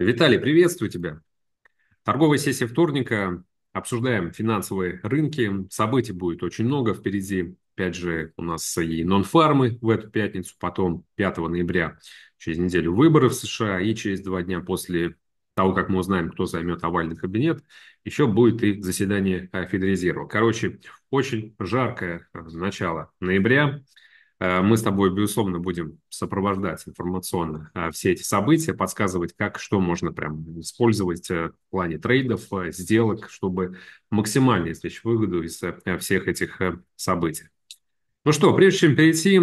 Виталий, приветствую тебя. Торговая сессия вторника. Обсуждаем финансовые рынки. Событий будет очень много впереди. Опять же, у нас и нон-фармы в эту пятницу, потом 5 ноября, через неделю выборы в США, и через два дня после того, как мы узнаем, кто займет овальный кабинет, еще будет и заседание Федрезерва. Короче, очень жаркое начало ноября. Э, мы с тобой, безусловно, будем сопровождать информационно э, все эти события, подсказывать, как, что можно прям использовать э, в плане трейдов, сделок, чтобы максимально извлечь выгоду из всех этих событий. Ну что, прежде чем перейти,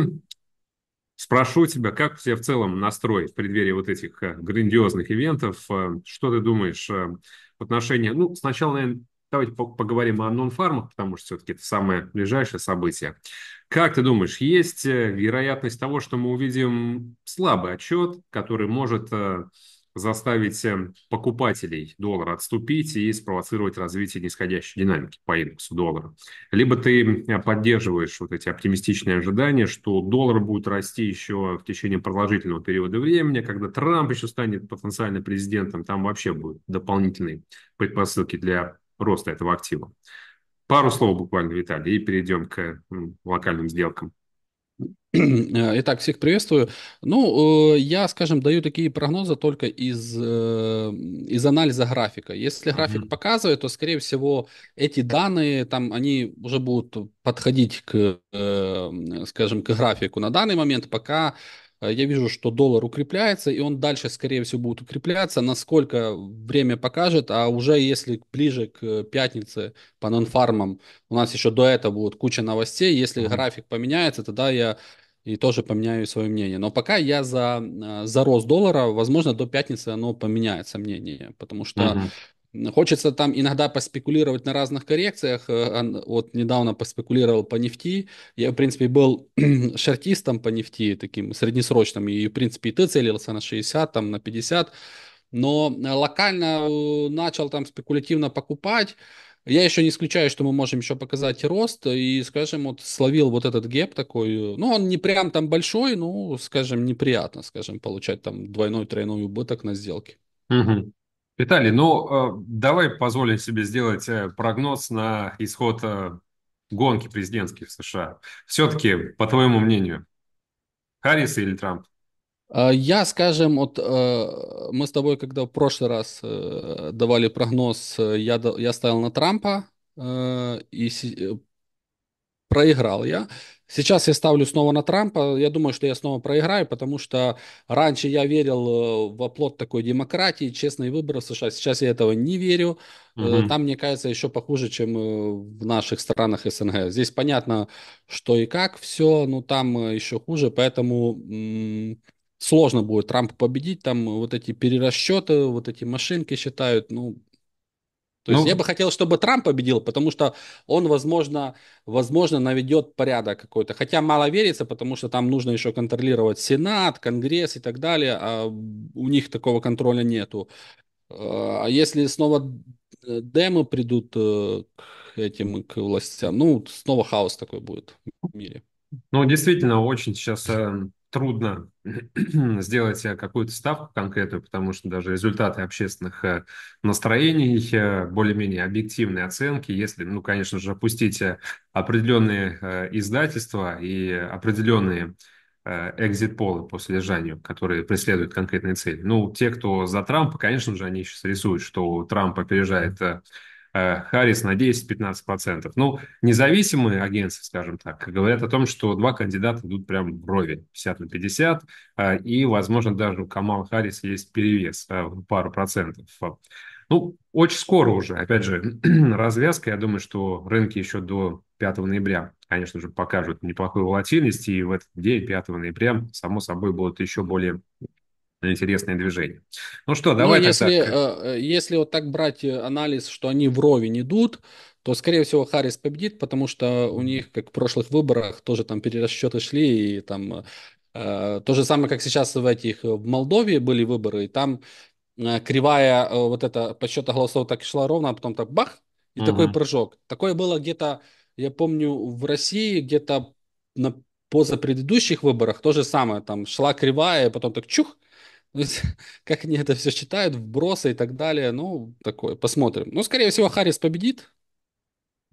спрошу тебя, как у тебя в целом настрой в преддверии вот этих грандиозных ивентов? Что ты думаешь в отношении... Ну, сначала, наверное, давайте поговорим о нон-фармах, потому что все-таки это самое ближайшее событие. Как ты думаешь, есть э, вероятность того, что мы увидим слабый отчет, который может э, заставить э, покупателей доллара отступить и спровоцировать развитие нисходящей динамики по индексу доллара. Либо ты поддерживаешь вот эти оптимистичные ожидания, что доллар будет расти еще в течение продолжительного периода времени, когда Трамп еще станет потенциальным президентом, там вообще будут дополнительные предпосылки для роста этого актива. Пару слов буквально, Виталий, и перейдем к локальным сделкам. Итак, всех приветствую. Ну, э, я, скажем, даю такие прогнозы только из, э, из анализа графика. Если график mm-hmm. показывает, то, скорее всего, эти данные, там, они уже будут подходить к, э, скажем, к графику на данный момент, пока Э, я вижу, что доллар укрепляется, и он дальше, скорее всего, будет укрепляться. Насколько время покажет, а уже если ближе к э, пятнице по нонфармам, у нас еще до этого будет куча новостей, если mm-hmm. график поменяется, тогда я и тоже поменяю свое мнение. Но пока я за, э, за рост доллара, возможно, до пятницы оно поменяется мнение, потому что mm-hmm. Хочется там иногда поспекулировать на разных коррекциях. Э, вот недавно поспекулировал по нефти. Я, в принципе, был шортистом по нефти, таким среднесрочным. И, в принципе, и ты целился на 60, там, на 50. Но э, локально э, начал там спекулятивно покупать. Я еще не исключаю, что мы можем еще показать рост. И, скажем, вот словил вот этот геп такой. Ну, он не прям там большой, ну, скажем, неприятно, скажем, получать там двойной-тройной убыток на сделке. Угу. Виталий, ну э, давай позволим себе сделать э, прогноз на исход э, гонки президентских в США. Все-таки, по твоему мнению, Харрис или Трамп? А, я, скажем, вот мы с тобой, когда в прошлый раз давали прогноз, я, я ставил на Трампа, и проиграл я. Сейчас я ставлю снова на Трампа. Я думаю, что я снова проиграю, потому что раньше я верил э, в оплот такой демократии, честные выборы в США. Сейчас я этого не верю. Угу. Там, мне кажется, еще похуже, чем э, в наших странах СНГ. Здесь понятно, что и как все, но там еще хуже, поэтому сложно будет Трампу победить. Там вот эти перерасчеты, вот эти машинки считают, ну, то ну, есть я бы хотел, чтобы Трамп победил, потому что он, возможно, возможно наведет порядок какой-то. Хотя мало верится, потому что там нужно еще контролировать Сенат, Конгресс и так далее, а у них такого контроля нету. А, а если снова демы придут э, к этим, к властям, ну, снова хаос такой будет в мире. Ну, действительно, очень сейчас эм, трудно сделать какую-то ставку конкретную, потому что даже результаты общественных э, настроений, э, более-менее объективные оценки, если, ну, конечно же, опустить э, определенные издательства и определенные экзит-полы по слежанию, которые преследуют конкретные цели. Ну, те, кто за Трампа, конечно же, они сейчас рисуют, что Трамп опережает Э, Харрис на 10-15%. Ну, независимые агентства, скажем так, говорят о том, что два кандидата идут прям брови 50 на 50, э, и, возможно, даже у Камала Харрис есть перевес э, в пару процентов. Ну, очень скоро уже, опять же, развязка, я думаю, что рынки еще до 5 ноября, конечно же, покажут неплохую волатильность, и в этот день, 5 ноября, само собой, будут еще более интересное движение. Ну что, давай ну, если, тогда... Э, э, если вот так брать э, анализ, что они вровень идут, то, скорее всего, Харрис победит, потому что у них, как в прошлых выборах, тоже там перерасчеты шли, и там то же самое, как сейчас в этих, в Молдове были выборы, и там кривая вот эта подсчета голосов так шла ровно, а потом так бах, и угу. такой прыжок. Такое было где-то, я помню, в России где-то на позапредыдущих выборах то же самое, там шла кривая, потом так чух, как они это все считают, вбросы и так далее. Ну, такое, посмотрим. Ну, скорее всего, Харрис победит.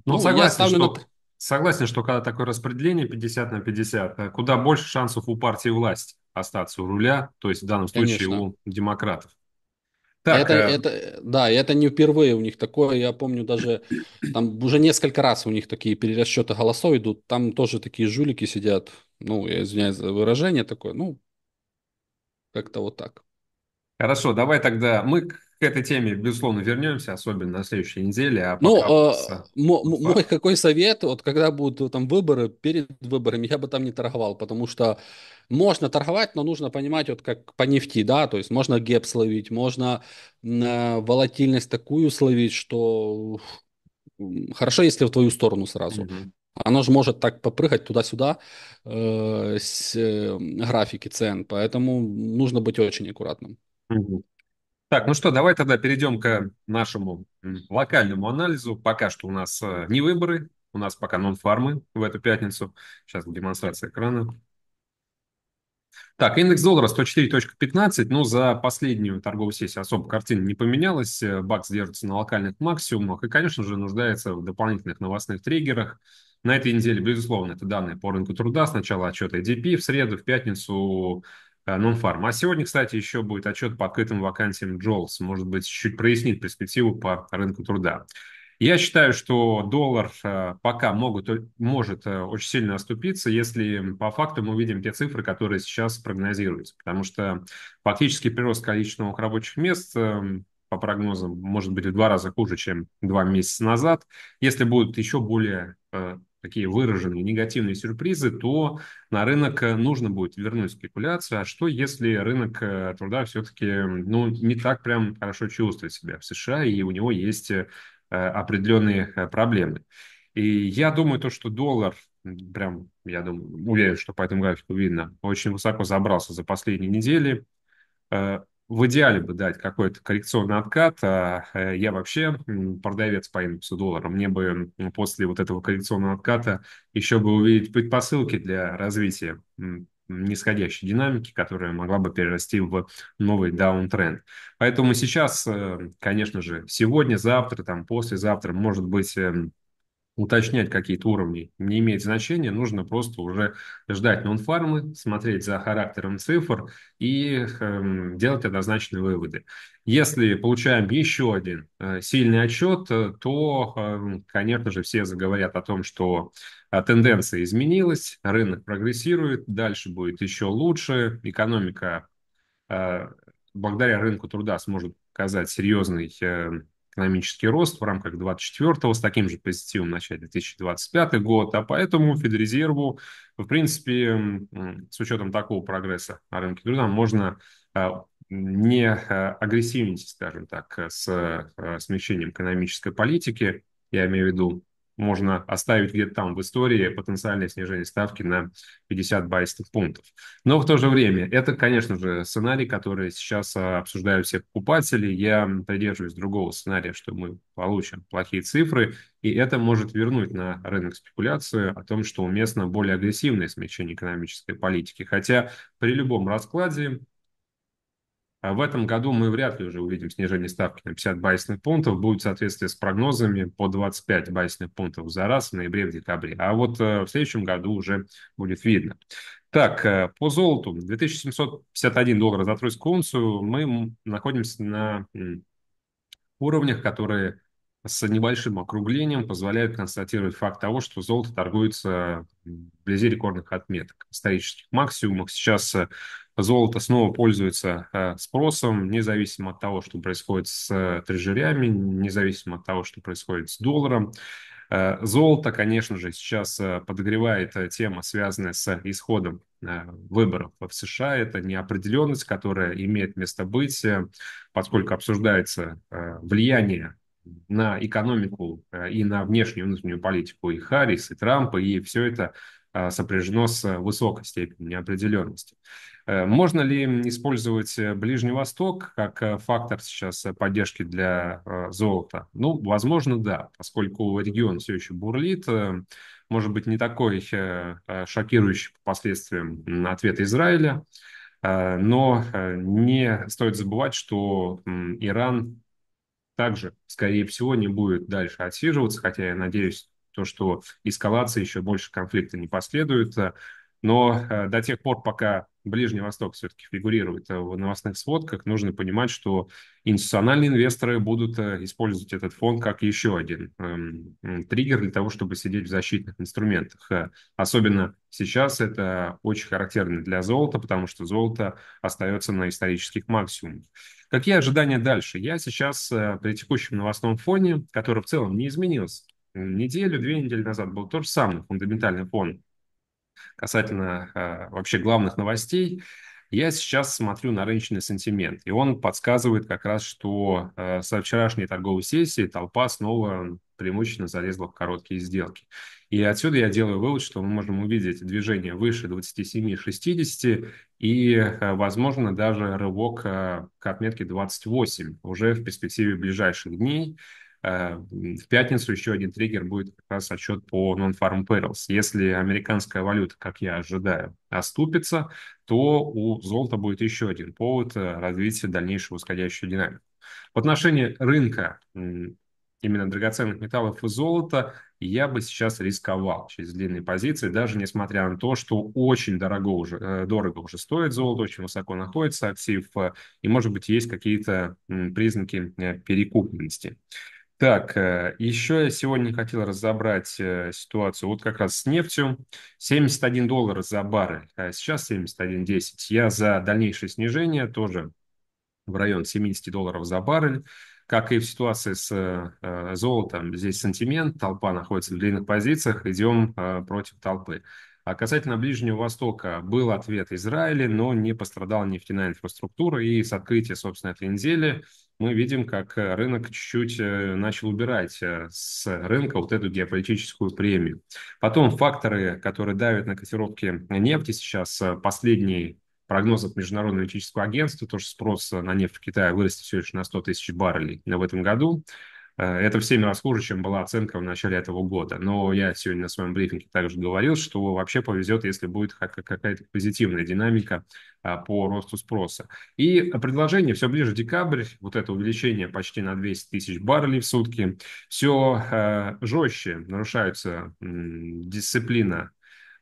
Ну, ну согласен, что, на... согласен, что когда такое распределение 50 на 50, э, куда больше шансов у партии власти остаться у руля, то есть в данном Конечно. случае у демократов. Так, это, э... это, да, это не впервые у них такое. Я помню даже, там уже несколько раз у них такие перерасчеты голосов идут. Там тоже такие жулики сидят. Ну, я извиняюсь за выражение такое. Ну, как-то вот так. Хорошо, давай тогда мы к этой теме, безусловно, вернемся, особенно на следующей неделе. А ну, э, просто... мой какой совет, вот когда будут там выборы, перед выборами, я бы там не торговал, потому что можно торговать, но нужно понимать, вот как по нефти, да, то есть можно геп словить, можно э, волатильность такую словить, что хорошо, если в твою сторону сразу. Mm-hmm. Оно же может так попрыгать туда-сюда э, с э, графики цен, поэтому нужно быть очень аккуратным. Так, ну что, давай тогда перейдем к нашему локальному анализу. Пока что у нас э, не выборы, у нас пока нон-фармы в эту пятницу. Сейчас демонстрация экрана. Так, индекс доллара 104.15, ну, за последнюю торговую сессию особо картина не поменялась, бакс держится на локальных максимумах и, конечно же, нуждается в дополнительных новостных триггерах. На этой неделе, безусловно, это данные по рынку труда. Сначала отчет ADP в среду, в пятницу э, нонфарм. А сегодня, кстати, еще будет отчет по открытым вакансиям Джолс. Может быть, чуть прояснит перспективу по рынку труда. Я считаю, что доллар э, пока могут, э, может очень сильно оступиться, если по факту мы увидим те цифры, которые сейчас прогнозируются. Потому что фактически прирост количества рабочих мест по прогнозам, может быть в два раза хуже, чем два месяца назад. Если будут еще более такие выраженные негативные сюрпризы, то на рынок э, нужно будет вернуть спекуляцию. А что, если рынок э, труда все-таки ну, не так прям хорошо чувствует себя в США, и у него есть э, определенные проблемы? И я думаю, то, что доллар прям, я думаю, уверен, что по этому графику видно, очень высоко забрался за последние недели в идеале бы дать какой-то коррекционный откат. А, э, я вообще продавец по индексу доллара. Мне бы после вот этого коррекционного отката еще бы увидеть предпосылки для развития нисходящей динамики, которая могла бы перерасти в новый даунтренд. Поэтому сейчас, э, конечно же, сегодня, завтра, там, послезавтра, может быть, эм, уточнять какие-то уровни не имеет значения, нужно просто уже ждать нонфармы, смотреть за характером цифр и э, делать однозначные выводы. Если получаем еще один э, сильный отчет, э, то, э, конечно же, все заговорят о том, что э, тенденция изменилась, рынок прогрессирует, дальше будет еще лучше, экономика э, благодаря рынку труда сможет показать серьезный эм, экономический рост в рамках 2024 го с таким же позитивом начать 2025 год, а поэтому Федрезерву, в принципе, с учетом такого прогресса на рынке труда можно а, не а, агрессивничать, скажем так, с а, смещением экономической политики, я имею в виду можно оставить где-то там в истории потенциальное снижение ставки на 50 базисных пунктов. Но в то же время, это, конечно же, сценарий, который сейчас а, обсуждают все покупатели. Я придерживаюсь другого сценария, что мы получим плохие цифры, и это может вернуть на рынок спекуляцию о том, что уместно более агрессивное смягчение экономической политики. Хотя при любом раскладе а в этом году мы вряд ли уже увидим снижение ставки на 50 байсных пунктов. Будет соответствие с прогнозами по 25 байсных пунктов за раз в ноябре, в декабре. А вот э, в следующем году уже будет видно. Так, э, по золоту. 2751 доллар за тройскую унцию. Мы находимся на уровнях, которые с небольшим округлением позволяют констатировать факт того, что золото торгуется вблизи рекордных отметок, исторических максимумов. Сейчас э, золото снова пользуется э, спросом, независимо от того, что происходит с э, трежерями, независимо от того, что происходит с долларом. Э, золото, конечно же, сейчас подогревает тема, связанная с исходом выборов в США. Это неопределенность, которая имеет место быть, поскольку обсуждается влияние на экономику и на внешнюю и внутреннюю политику и Харрис, и Трампа, и все это сопряжено с высокой степенью неопределенности. Э, можно ли использовать э, Ближний Восток как э, фактор сейчас поддержки для золота? Ну, возможно, да, поскольку регион все еще бурлит, может быть, не такой шокирующий по последствиям ответ Израиля, но не стоит забывать, что Иран также, скорее всего, не будет дальше отсиживаться, хотя я надеюсь, то, что эскалации еще больше конфликта не последует, но э, до тех пор, пока Ближний Восток все-таки фигурирует э, в новостных сводках, нужно понимать, что институциональные инвесторы будут э, использовать этот фонд как еще один эм, триггер для того, чтобы сидеть в защитных инструментах. Особенно сейчас это очень характерно для золота, потому что золото остается на исторических максимумах. Какие ожидания дальше? Я сейчас при текущем новостном фоне, который в целом не изменился, неделю, две недели назад был тот же самый фундаментальный фон касательно э, вообще главных новостей, я сейчас смотрю на рыночный сентимент, и он подсказывает как раз, что э, со вчерашней торговой сессии толпа снова преимущественно залезла в короткие сделки. И отсюда я делаю вывод, что мы можем увидеть движение выше 27-60 и, э, возможно, даже рывок э, к отметке 28 уже в перспективе ближайших дней. Э, в пятницу еще один триггер будет как раз отчет по non-farm payrolls. Если американская валюта, как я ожидаю, оступится, то у золота будет еще один повод э, развития дальнейшего восходящей динамики. В отношении рынка именно драгоценных металлов и золота, я бы сейчас рисковал через длинные позиции, даже несмотря на то, что очень дорого уже, э, дорого уже стоит золото, очень высоко находится актив, и, может быть, есть какие-то признаки перекупленности. Так, э, еще я сегодня хотел разобрать э, ситуацию вот как раз с нефтью. 71 доллар за баррель, а сейчас 71.10. Я за дальнейшее снижение тоже в район 70 долларов за баррель. Как и в ситуации с э, золотом, здесь сантимент, толпа находится в длинных позициях, идем против толпы. А касательно Ближнего Востока, был ответ Израиля, но не пострадала нефтяная инфраструктура, и с открытия, собственно, этой недели – мы видим, как э, рынок чуть-чуть э, начал убирать э, с рынка вот эту геополитическую премию. Потом факторы, которые давят на котировки нефти сейчас, последний прогноз от Международного энергетического агентства, то, что спрос на нефть в Китае вырастет все лишь на 100 тысяч баррелей в этом году. Э, это в 7 раз хуже, чем была оценка в начале этого года. Но я сегодня на своем брифинге также говорил, что вообще повезет, если будет какая-то позитивная динамика а, по росту спроса. И предложение все ближе декабрь, вот это увеличение почти на 200 тысяч баррелей в сутки, все э, жестче нарушаются дисциплина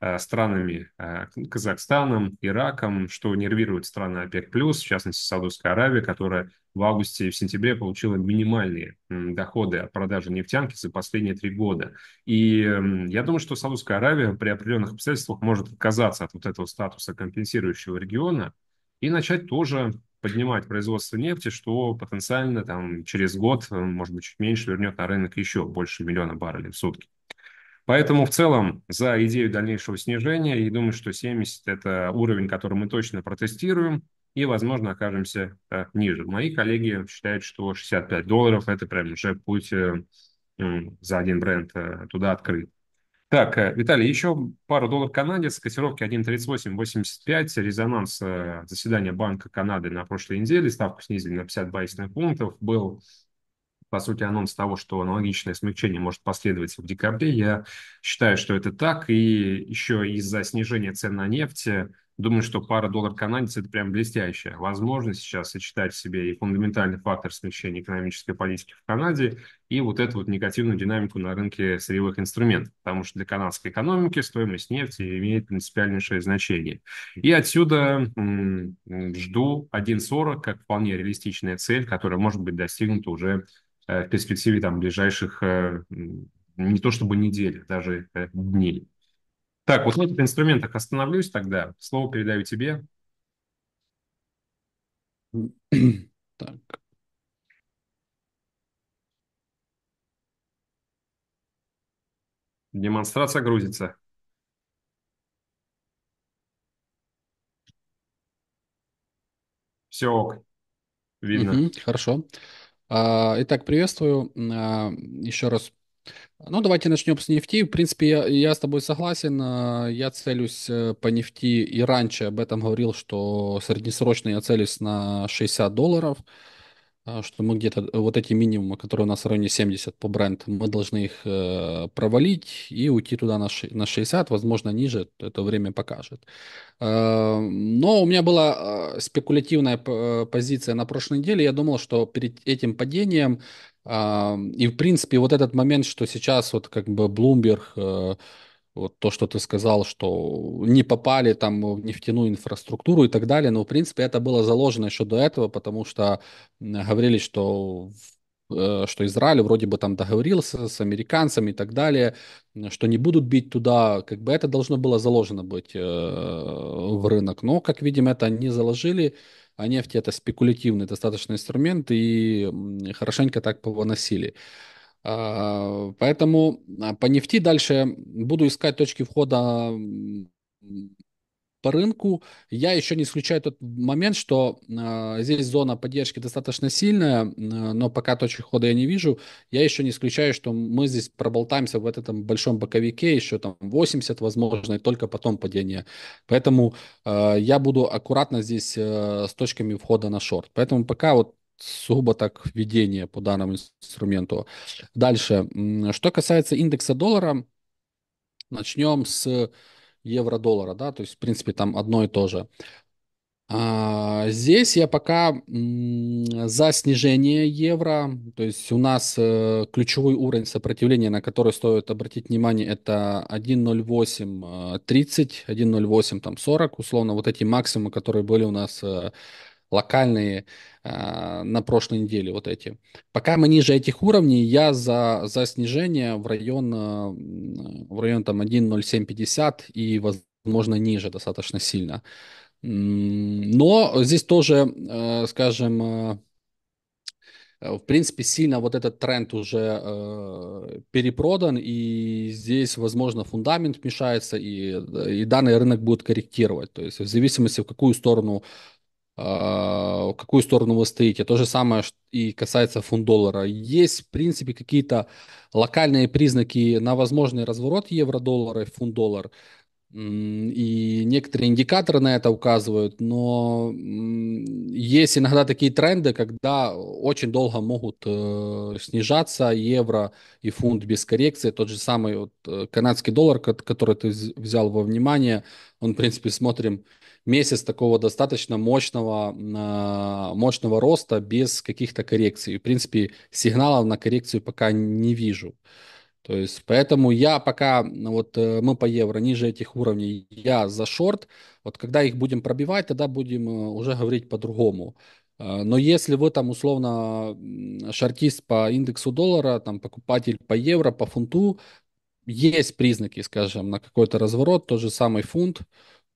Э, странами э, Казахстаном, Ираком, что нервирует страны ОПЕК+, в частности Саудовская Аравия, которая в августе и в сентябре получила минимальные доходы от продажи нефтянки за последние три года. И я думаю, что Саудовская Аравия при определенных обстоятельствах может отказаться от вот этого статуса компенсирующего региона и начать тоже поднимать производство нефти, что потенциально там через год, э, может быть, чуть меньше, вернет на рынок еще больше миллиона баррелей в сутки. Поэтому в целом за идею дальнейшего снижения я думаю, что 70 – это уровень, который мы точно протестируем и, возможно, окажемся э, ниже. Мои коллеги считают, что 65 долларов – это прям уже путь э, за один бренд э, туда открыт. Так, Виталий, еще пару долларов канадец, котировки 1.3885, резонанс заседания Банка Канады на прошлой неделе, ставку снизили на 50 байсных пунктов, был по сути, анонс того, что аналогичное смягчение может последовать в декабре. Я считаю, что это так. И еще из-за снижения цен на нефть, думаю, что пара доллар-канадец – это прям блестящая возможность сейчас сочетать в себе и фундаментальный фактор смягчения экономической политики в Канаде, и вот эту вот негативную динамику на рынке сырьевых инструментов, потому что для канадской экономики стоимость нефти имеет принципиальнейшее значение. И отсюда жду 1.40 как вполне реалистичная цель, которая может быть достигнута уже Э, в перспективе там ближайших э, не то чтобы недель, даже э, дней. Так, вот на этих инструментах остановлюсь тогда. Слово передаю тебе. Так. Демонстрация грузится. Все ок. Видно. Угу, хорошо. А, итак, приветствую а, еще раз. Ну, давайте начнем с нефти. В принципе, я, я с тобой согласен. А, я целюсь э, по нефти и раньше об этом говорил, что среднесрочно я целюсь на 60 долларов. А, что мы где-то э, вот эти минимумы, которые у нас в районе 70 по бренд, мы должны их э, провалить и уйти туда на, на 60, возможно, ниже, это время покажет. Э, но у меня была э, спекулятивная э, позиция на прошлой неделе, я думал, что перед этим падением э, и, в принципе, вот этот момент, что сейчас вот как бы Bloomberg вот то, что ты сказал, что не попали там в нефтяную инфраструктуру и так далее. Но, в принципе, это было заложено еще до этого, потому что говорили, что э, что Израиль вроде бы там договорился с американцами и так далее, что не будут бить туда, как бы это должно было заложено быть э, в рынок. Но, как видим, это не заложили, а нефть это спекулятивный достаточно инструмент и хорошенько так повыносили. Э, поэтому а, по нефти дальше буду искать точки входа по рынку. Я еще не исключаю тот момент, что э, здесь зона поддержки достаточно сильная, э, но пока точек хода я не вижу. Я еще не исключаю, что мы здесь проболтаемся в этом большом боковике, еще там 80, возможно, и только потом падение. Поэтому э, я буду аккуратно здесь э, с точками входа на шорт. Поэтому пока вот особо так введение по данному инструменту. Дальше, что касается индекса доллара, начнем с евро-доллара, да, то есть, в принципе, там одно и то же. А, здесь я пока за снижение евро, то есть у нас э, ключевой уровень сопротивления, на который стоит обратить внимание, это 1.08.30, 1.08.40, э, условно, вот эти максимумы, которые были у нас э, локальные э, на прошлой неделе вот эти. Пока мы ниже этих уровней, я за, за снижение в район, э, в район там 1.0750 и, возможно, ниже достаточно сильно. Но здесь тоже, э, скажем, э, в принципе, сильно вот этот тренд уже э, перепродан, и здесь, возможно, фундамент мешается, и, и данный рынок будет корректировать. То есть в зависимости, в какую сторону в какую сторону вы стоите. То же самое и касается фунт-доллара. Есть, в принципе, какие-то локальные признаки на возможный разворот евро-доллара и фунт-доллар. И некоторые индикаторы на это указывают, но есть иногда такие тренды, когда очень долго могут э, снижаться евро и фунт без коррекции. Тот же самый вот, э, канадский доллар, который ты взял во внимание, он, в принципе, смотрим месяц такого достаточно мощного, а, мощного роста без каких-то коррекций. В принципе, сигналов на коррекцию пока не вижу. То есть, поэтому я пока, вот э, мы по евро ниже этих уровней, я за шорт. Вот когда их будем пробивать, тогда будем э, уже говорить по-другому. Э, но если вы там условно шортист по индексу доллара, там покупатель по евро, по фунту, есть признаки, скажем, на какой-то разворот, тот же самый фунт,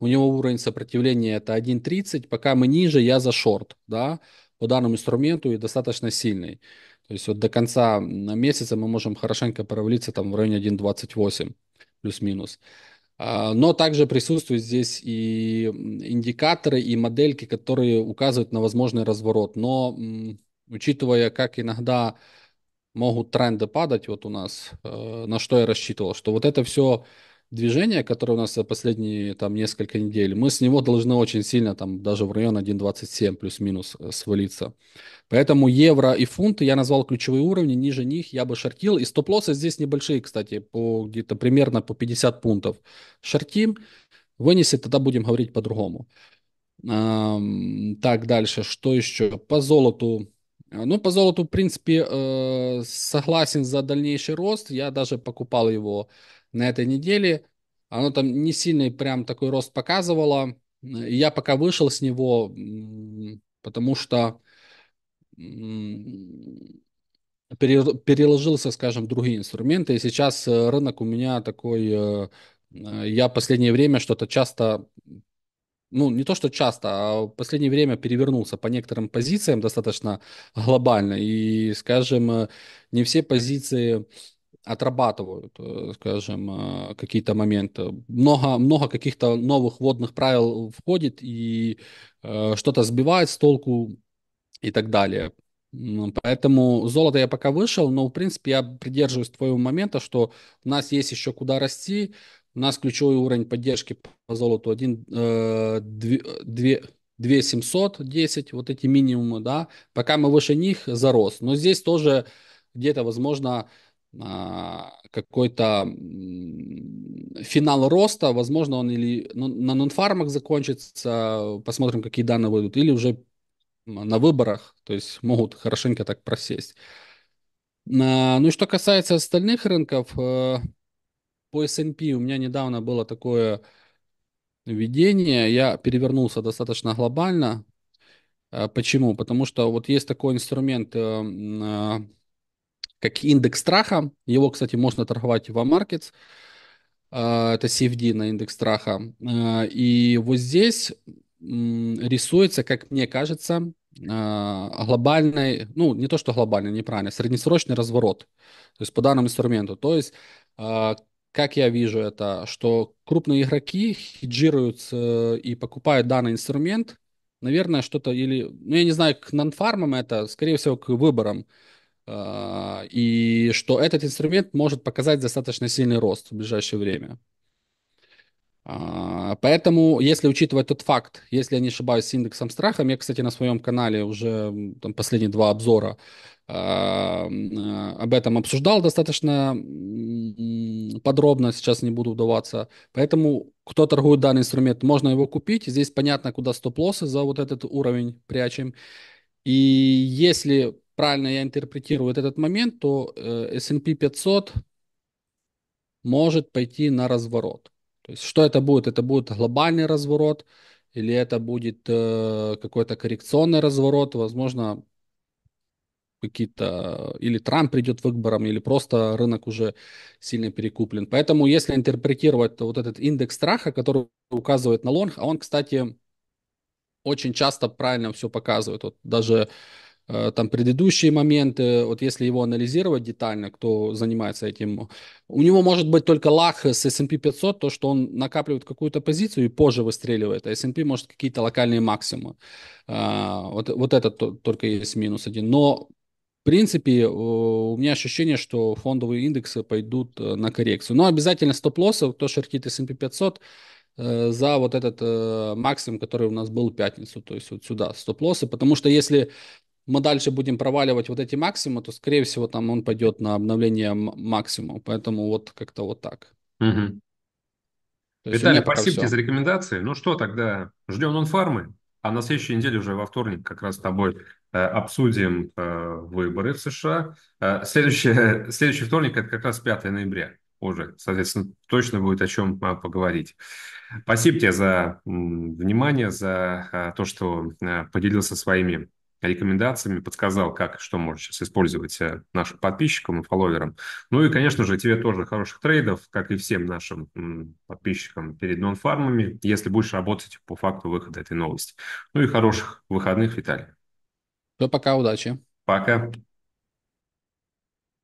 у него уровень сопротивления это 1.30, пока мы ниже, я за шорт, да, по данному инструменту и достаточно сильный. То есть вот до конца месяца мы можем хорошенько провалиться там в районе 1.28 плюс-минус. А, но также присутствуют здесь и индикаторы, и модельки, которые указывают на возможный разворот. Но учитывая, как иногда могут тренды падать вот у нас, э, на что я рассчитывал, что вот это все движение, которое у нас последние там несколько недель, мы с него должны очень сильно там даже в район 1.27 плюс-минус э, свалиться. Поэтому евро и фунт я назвал ключевые уровни, ниже них я бы шортил. И стоп-лоссы здесь небольшие, кстати, по где-то примерно по 50 пунктов. Шортим, вынесет, тогда будем говорить по-другому. Так, дальше, что еще? По золоту. Э, ну, по золоту, в принципе, э, согласен за дальнейший рост. Я даже покупал его на этой неделе. Оно там не сильный прям такой рост показывало. И я пока вышел с него, потому что переложился, скажем, в другие инструменты. И сейчас э, рынок у меня такой... Э, э, я последнее время что-то часто ну, не то, что часто, а в последнее время перевернулся по некоторым позициям достаточно глобально. И, скажем, не все позиции отрабатывают, э, скажем, э, какие-то моменты. Много, много каких-то новых водных правил входит, и э, что-то сбивает с толку и так далее. Поэтому золото я пока вышел, но, в принципе, я придерживаюсь твоего момента, что у нас есть еще куда расти. У нас ключевой уровень поддержки по золоту 1, 2, 2, 2710, вот эти минимумы, да. Пока мы выше них, зарос. Но здесь тоже где-то, возможно, а, какой-то финал роста, возможно, он или ну, на нонфармах закончится, посмотрим, какие данные выйдут, или уже на выборах, то есть могут хорошенько так просесть. А, ну и что касается остальных рынков, э, по S&P у меня недавно было такое видение, я перевернулся достаточно глобально. А, почему? Потому что вот есть такой инструмент э, как индекс страха. Его, кстати, можно торговать в Markets. А, это CFD на индекс страха. А, и вот здесь рисуется, как мне кажется, а, глобальный, ну не то что глобальный, неправильно, среднесрочный разворот, то есть по данному инструменту. То есть, как я вижу это, что крупные игроки хеджируют э, и покупают данный инструмент, наверное, что-то или, ну я не знаю, к нонфармам это, скорее всего, к выборам. А, и что этот инструмент может показать достаточно сильный рост в ближайшее время. А, поэтому, если учитывать тот факт, если я не ошибаюсь с индексом страха, я, кстати, на своем канале уже там, последние два обзора а, об этом обсуждал достаточно подробно, сейчас не буду вдаваться. Поэтому, кто торгует данный инструмент, можно его купить. Здесь понятно, куда стоп-лоссы за вот этот уровень прячем. И если правильно я интерпретирую вот этот момент, то э, S&P 500 может пойти на разворот. То есть что это будет? Это будет глобальный разворот или это будет э, какой-то коррекционный разворот, возможно, какие-то... Или Трамп придет к выборам, или просто рынок уже сильно перекуплен. Поэтому если интерпретировать вот этот индекс страха, который указывает на лонг, а он, кстати, очень часто правильно все показывает. Вот даже Э, там предыдущие моменты, вот если его анализировать детально, кто занимается этим, у него может быть только лах с S&P 500, то, что он накапливает какую-то позицию и позже выстреливает, а S&P может какие-то локальные максимумы. Э, вот, вот это только есть минус один. Но в принципе, э, у меня ощущение, что фондовые индексы пойдут на коррекцию. Но обязательно стоп-лоссов, кто шортит S&P 500, за вот этот э, максимум, который у нас был в пятницу, то есть вот сюда стоп-лоссы, потому что если мы дальше будем проваливать вот эти максимумы, то, скорее всего, там он пойдет на обновление максимума. Поэтому вот как-то вот так. Угу. Виталий, спасибо тебе за рекомендации. Ну что, тогда ждем нонфармы, а на следующей неделе уже во вторник как раз с тобой э, обсудим э, выборы в США. Э, следующий, следующий вторник – это как раз 5 ноября уже. Соответственно, точно будет о чем а, поговорить. Спасибо тебе за внимание, за а, то, что э, поделился своими рекомендациями, подсказал, как что можешь сейчас использовать э, нашим подписчикам и фолловерам. Ну и, конечно же, тебе тоже хороших трейдов, как и всем нашим подписчикам перед нонфармами, если будешь работать по факту выхода этой новости. Ну и хороших выходных, Виталий. Да, пока, удачи. Пока.